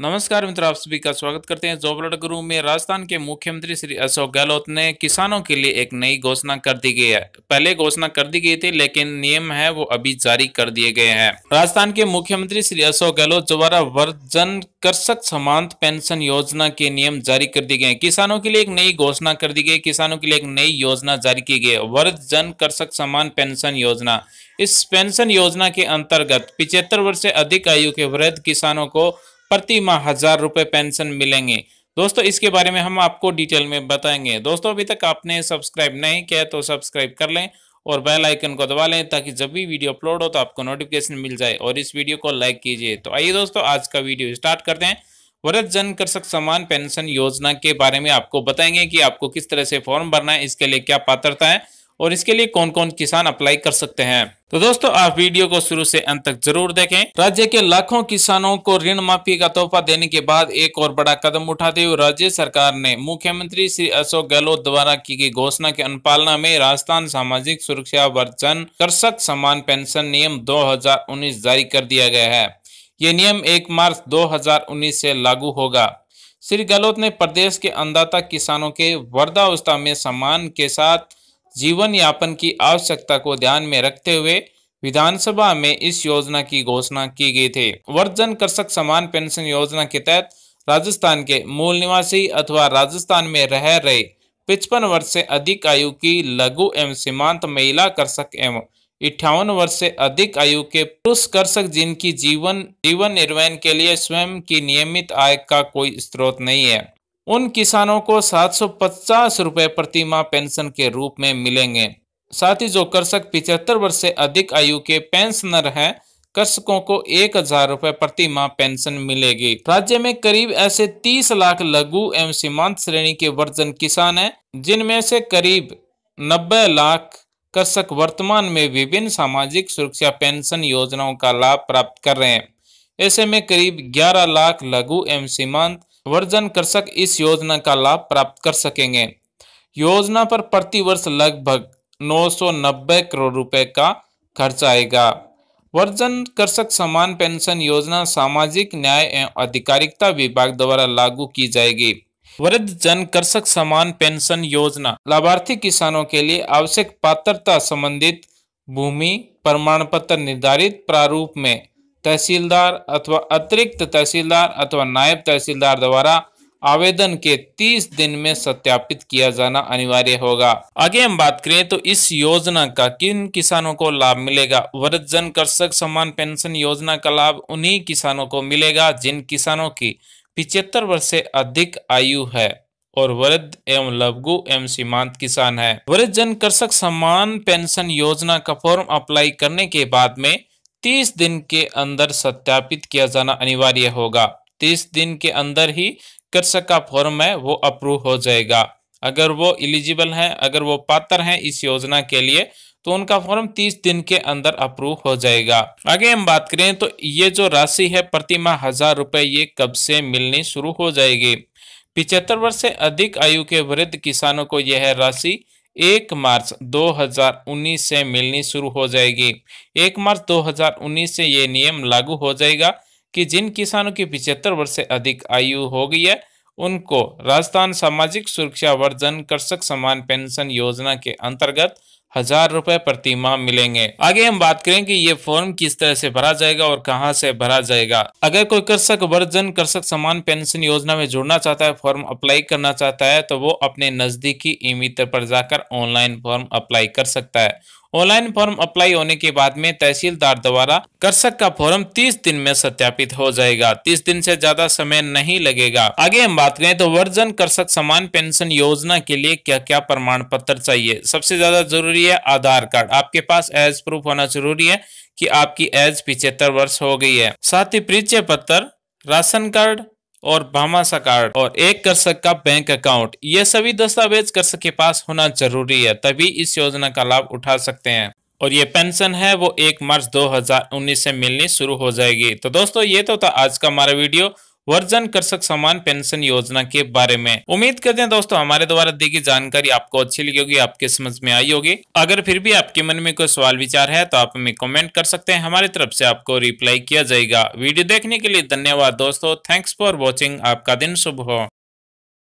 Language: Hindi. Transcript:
नमस्कार मित्र आप सभी का स्वागत करते हैं जॉब गुरु में राजस्थान के मुख्यमंत्री श्री अशोक गहलोत ने किसानों के लिए एक नई घोषणा कर दी गई है पहले घोषणा कर दी गई थी लेकिन नियम है वो अभी जारी कर दिए गए हैं राजस्थान के मुख्यमंत्री श्री अशोक गहलोत द्वारा वर्जन कृषक समांत पेंशन योजना के नियम जारी कर दिए गए किसानों के लिए एक नई घोषणा कर दी गई किसानों के लिए एक नई योजना जारी की गई जन कृषक समान पेंशन योजना इस पेंशन योजना के अंतर्गत पिछहत्तर वर्ष से अधिक आयु के वृद्ध किसानों को प्रति माह हजार रुपए पेंशन मिलेंगे दोस्तों इसके बारे में हम आपको डिटेल में बताएंगे दोस्तों अभी तक आपने सब्सक्राइब नहीं किया तो सब्सक्राइब कर लें और बेल आइकन को दबा लें ताकि जब भी वीडियो अपलोड हो तो आपको नोटिफिकेशन मिल जाए और इस वीडियो को लाइक कीजिए तो आइए दोस्तों आज का वीडियो स्टार्ट करते हैं वृद्ध जन कृषक सम्मान पेंशन योजना के बारे में आपको बताएंगे कि आपको किस तरह से फॉर्म भरना है इसके लिए क्या पात्रता है और इसके लिए कौन कौन किसान अप्लाई कर सकते हैं तो दोस्तों आप वीडियो को शुरू से अंत तक जरूर देखें राज्य के लाखों किसानों को ऋण माफी का तोहफा देने के बाद एक और बड़ा कदम उठाते हुए राज्य सरकार ने मुख्यमंत्री श्री अशोक गहलोत द्वारा की गई घोषणा के अनुपालना में राजस्थान सामाजिक सुरक्षा वर्जन कृषक सम्मान पेंशन नियम दो जारी कर दिया गया है ये नियम एक मार्च दो से लागू होगा श्री गहलोत ने प्रदेश के अन्नदाता किसानों के वर्धावस्था में सम्मान के साथ जीवन यापन की आवश्यकता को ध्यान में रखते हुए विधानसभा में इस योजना की घोषणा की गई थी वर्जन कृषक समान पेंशन योजना के तहत राजस्थान के मूल निवासी अथवा राजस्थान में रह रहे पिचपन वर्ष से अधिक आयु की लघु एवं सीमांत महिला कृषक एवं इट्ठावन वर्ष से अधिक आयु के पुरुष कृषक जिनकी जीवन जीवन निर्वहन के लिए स्वयं की नियमित आय का कोई स्रोत नहीं है उन किसानों को सात सौ पचास रुपये प्रति माह पेंशन के रूप में मिलेंगे साथ ही जो कृषक पिछहत्तर वर्ष से अधिक आयु के पेंशनर हैं कृषकों को एक हजार रूपए प्रति माह पेंशन मिलेगी राज्य में करीब ऐसे तीस लाख लघु एवं सीमांत श्रेणी के वर्जन किसान हैं जिनमें से करीब नब्बे लाख कृषक वर्तमान में विभिन्न सामाजिक सुरक्षा पेंशन योजनाओं का लाभ प्राप्त कर रहे हैं ऐसे में करीब 11 लाख लघु एवं सीमांत वर्जन कृषक इस योजना का लाभ प्राप्त कर सकेंगे योजना पर प्रतिवर्ष लगभग 990 करोड़ रुपए का खर्च आएगा वर्जन कृषक समान पेंशन योजना सामाजिक न्याय एवं आधिकारिकता विभाग द्वारा लागू की जाएगी वृद्ध जन कृषक समान पेंशन योजना लाभार्थी किसानों के लिए आवश्यक पात्रता संबंधित भूमि प्रमाण पत्र निर्धारित प्रारूप में तहसीलदार अथवा अतिरिक्त तहसीलदार अथवा नायब तहसीलदार द्वारा आवेदन के 30 दिन में सत्यापित किया जाना अनिवार्य होगा आगे हम बात करें तो इस योजना का किन किसानों को लाभ मिलेगा वृद्धजन कृषक सम्मान पेंशन योजना का लाभ उन्हीं किसानों को मिलेगा जिन किसानों की पिछहत्तर वर्ष से अधिक आयु है और वृद्ध एवं लघु एवं सीमांत किसान है वृद्ध जन कृषक सम्मान पेंशन योजना का फॉर्म अप्लाई करने के बाद में तीस दिन के अंदर सत्यापित किया जाना अनिवार्य होगा तीस दिन के अंदर ही कृषक का फॉर्म है वो अप्रूव हो जाएगा अगर वो इलिजिबल हैं अगर वो पात्र हैं इस योजना के लिए तो उनका फॉर्म तीस दिन के अंदर अप्रूव हो जाएगा आगे हम बात करें तो ये जो राशि है प्रति माह हजार रुपए ये कब से मिलनी शुरू हो जाएगी पिछहत्तर वर्ष से अधिक आयु के वृद्ध किसानों को यह राशि एक मार्च 2019 से मिलनी शुरू हो जाएगी एक मार्च 2019 से ये नियम लागू हो जाएगा कि जिन किसानों की पिछहत्तर वर्ष से अधिक आयु हो गई है उनको राजस्थान सामाजिक सुरक्षा वर्जन कृषक सम्मान पेंशन योजना के अंतर्गत हजार रुपए प्रति माह मिलेंगे आगे हम बात करें कि ये फॉर्म किस तरह से भरा जाएगा और कहां से भरा जाएगा अगर कोई कृषक वर्जन कृषक समान पेंशन योजना में जुड़ना चाहता है फॉर्म अप्लाई करना चाहता है तो वो अपने नजदीकी ई मित्र पर जाकर ऑनलाइन फॉर्म अप्लाई कर सकता है ऑनलाइन फॉर्म अप्लाई होने के बाद में तहसीलदार द्वारा कृषक का फॉर्म 30 दिन में सत्यापित हो जाएगा 30 दिन से ज्यादा समय नहीं लगेगा आगे हम बात करें तो वर्जन कृषक समान पेंशन योजना के लिए क्या क्या प्रमाण पत्र चाहिए सबसे ज्यादा जरूरी है आधार कार्ड आपके पास एज प्रूफ होना जरूरी है की आपकी एज पिछहत्तर वर्ष हो गई है साथ ही परिचय पत्र राशन कार्ड और भामाशा कार्ड और एक कृषक का बैंक अकाउंट ये सभी दस्तावेज कृषक के पास होना जरूरी है तभी इस योजना का लाभ उठा सकते हैं और ये पेंशन है वो एक मार्च 2019 से मिलनी शुरू हो जाएगी तो दोस्तों ये तो था आज का हमारा वीडियो वर्जन कृषक सम्मान पेंशन योजना के बारे में उम्मीद करते हैं दोस्तों हमारे द्वारा दी गई जानकारी आपको अच्छी लगी होगी आपके समझ में आई होगी अगर फिर भी आपके मन में कोई सवाल विचार है तो आप हमें कमेंट कर सकते हैं हमारी तरफ से आपको रिप्लाई किया जाएगा वीडियो देखने के लिए धन्यवाद दोस्तों थैंक्स फॉर वॉचिंग आपका दिन शुभ हो